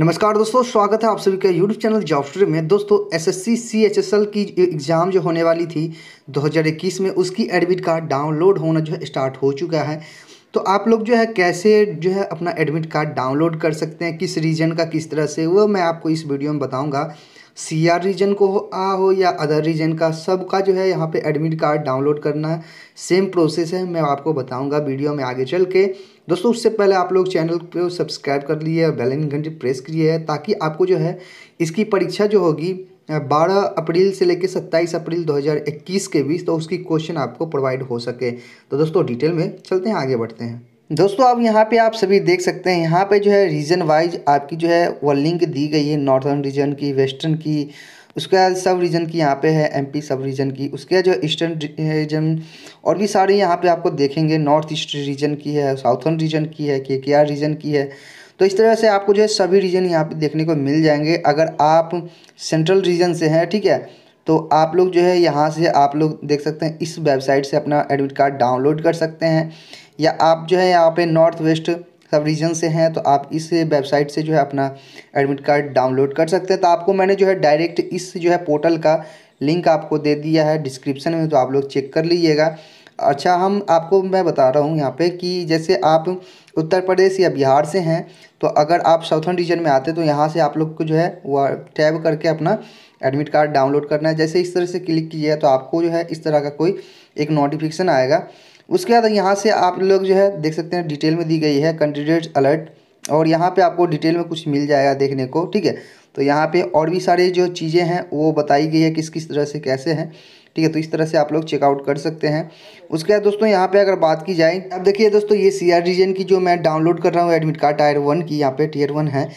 नमस्कार दोस्तों स्वागत है आप सभी का यूट्यूब चैनल जॉब स्टोरी में दोस्तों एसएससी सीएचएसएल की एग्ज़ाम जो होने वाली थी 2021 में उसकी एडमिट कार्ड डाउनलोड होना जो है स्टार्ट हो चुका है तो आप लोग जो है कैसे जो है अपना एडमिट कार्ड डाउनलोड कर सकते हैं किस रीजन का किस तरह से वो मैं आपको इस वीडियो में बताऊँगा सी आर रीजन को हो आ हो या अदर रीजन का सब का जो है यहाँ पे एडमिट कार्ड डाउनलोड करना है सेम प्रोसेस है मैं आपको बताऊंगा वीडियो में आगे चल के दोस्तों उससे पहले आप लोग चैनल को सब्सक्राइब कर लिए और बेलाइन घंटी प्रेस करिए है ताकि आपको जो है इसकी परीक्षा जो होगी बारह अप्रैल से लेकर सत्ताईस अप्रैल 2021 के बीच तो उसकी क्वेश्चन आपको प्रोवाइड हो सके तो दोस्तों डिटेल में चलते हैं आगे बढ़ते हैं दोस्तों अब यहाँ पे आप सभी देख सकते हैं यहाँ पे जो है रीजन वाइज आपकी जो है वो लिंक दी गई है नॉर्थर्न रीजन की वेस्टर्न की उसके बाद सब रीजन की यहाँ पे है एमपी सब रीजन की उसके बाद जो ईस्टर्न रीजन और भी सारे यहाँ पे आपको देखेंगे नॉर्थ ईस्ट रीजन की है साउथर्न रीजन की है के के रीजन की है तो इस तरह से आपको जो है सभी रीजन यहाँ पे देखने को मिल जाएंगे अगर आप सेंट्रल रीजन से हैं ठीक है तो आप लोग जो है यहाँ से आप लोग देख सकते हैं इस वेबसाइट से अपना एडमिट कार्ड डाउनलोड कर सकते हैं या आप जो है यहाँ पे नॉर्थ वेस्ट सब रीजन से हैं तो आप इस वेबसाइट से जो है अपना एडमिट कार्ड डाउनलोड कर सकते हैं तो आपको मैंने जो है डायरेक्ट इस जो है पोर्टल का लिंक आपको दे दिया है डिस्क्रिप्शन में तो आप लोग चेक कर लीजिएगा अच्छा हम आपको मैं बता रहा हूँ यहाँ पे कि जैसे आप उत्तर प्रदेश या बिहार से हैं तो अगर आप साउथर्न रीजन में आते तो यहाँ से आप लोग को जो है वह टैब करके अपना एडमिट कार्ड डाउनलोड करना है जैसे इस तरह से क्लिक कीजिए तो आपको जो है इस तरह का कोई एक नोटिफिकेशन आएगा उसके बाद यहाँ से आप लोग जो है देख सकते हैं डिटेल में दी गई है कैंडिडेट अलर्ट और यहाँ पे आपको डिटेल में कुछ मिल जाएगा देखने को ठीक है तो यहाँ पे और भी सारे जो चीज़ें हैं वो बताई गई है किस किस तरह से कैसे हैं ठीक है तो इस तरह से आप लोग चेकआउट कर सकते हैं उसके बाद दोस्तों यहाँ पे अगर बात की जाए अब देखिए दोस्तों ये सी आर की जो मैं डाउनलोड कर रहा हूँ एडमिट कार्ड टायर वन की यहाँ पे टीयर वन है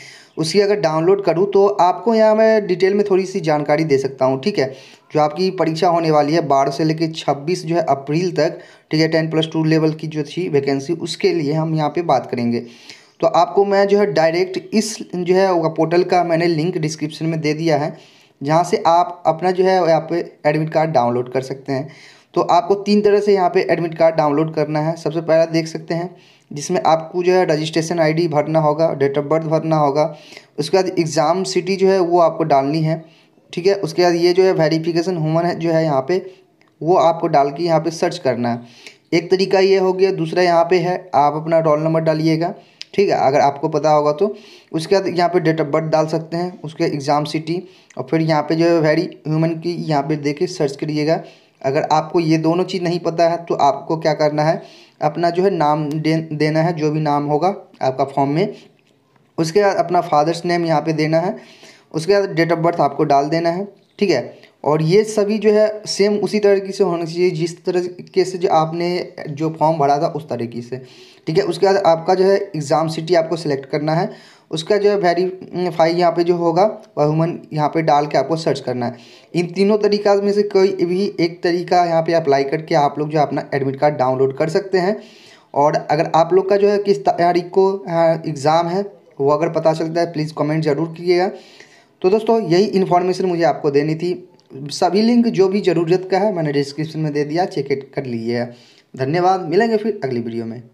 उसकी अगर डाउनलोड करूँ तो आपको यहाँ मैं डिटेल में थोड़ी सी जानकारी दे सकता हूँ ठीक है जो आपकी परीक्षा होने वाली है बारह से लेकर छब्बीस जो है अप्रैल तक ठीक है टेन प्लस टू लेवल की जो थी वैकेंसी उसके लिए हम यहाँ पर बात करेंगे तो आपको मैं जो है डायरेक्ट इस जो है पोर्टल का मैंने लिंक डिस्क्रिप्शन में दे दिया है जहाँ से आप अपना जो है यहाँ पे एडमिट कार्ड डाउनलोड कर सकते हैं तो आपको तीन तरह से यहाँ पे एडमिट कार्ड डाउनलोड करना है सबसे पहला देख सकते हैं जिसमें आपको जो है रजिस्ट्रेशन आईडी भरना होगा डेट ऑफ बर्थ भरना होगा उसके बाद एग्ज़ाम सिटी जो है वो आपको डालनी है ठीक है उसके बाद ये जो है वेरीफिकेशन हुमन है जो है यहाँ पर वो आपको डाल के यहाँ पर सर्च करना है एक तरीका ये हो गया दूसरा यहाँ पर है आप अपना रोल नंबर डालिएगा ठीक है अगर आपको पता होगा तो उसके बाद यहाँ पे डेट ऑफ बर्थ डाल सकते हैं उसके एग्ज़ाम सिटी और फिर यहाँ पे जो है वेरी ह्यूमन की यहाँ पे देखिए सर्च करिएगा अगर आपको ये दोनों चीज़ नहीं पता है तो आपको क्या करना है अपना जो है नाम दे, देना है जो भी नाम होगा आपका फॉर्म में उसके बाद अपना फादर्स नेम यहाँ पर देना है उसके बाद डेट ऑफ बर्थ आपको डाल देना है ठीक है और ये सभी जो है सेम उसी तरीके से होना चाहिए जिस तरीके से जो आपने जो फॉर्म भरा था उस तरीके से ठीक है उसके बाद आपका जो है एग्ज़ाम सिटी आपको सेलेक्ट करना है उसका जो है वेरीफाई यहाँ पे जो होगा वह ह्यूमन यहाँ पे डाल के आपको सर्च करना है इन तीनों तरीका में से कोई भी एक तरीका यहाँ पर अप्लाई करके आप लोग जो अपना एडमिट कार्ड डाउनलोड कर सकते हैं और अगर आप लोग का जो है किस तारीख को एग्ज़ाम हाँ, है वो अगर पता चलता है प्लीज़ कमेंट ज़रूर कीजिएगा तो दोस्तों यही इन्फॉर्मेशन मुझे आपको देनी थी सभी लिंक जो भी ज़रूरत का है मैंने डिस्क्रिप्शन में दे दिया चेक कर लीजिएगा धन्यवाद मिलेंगे फिर अगली वीडियो में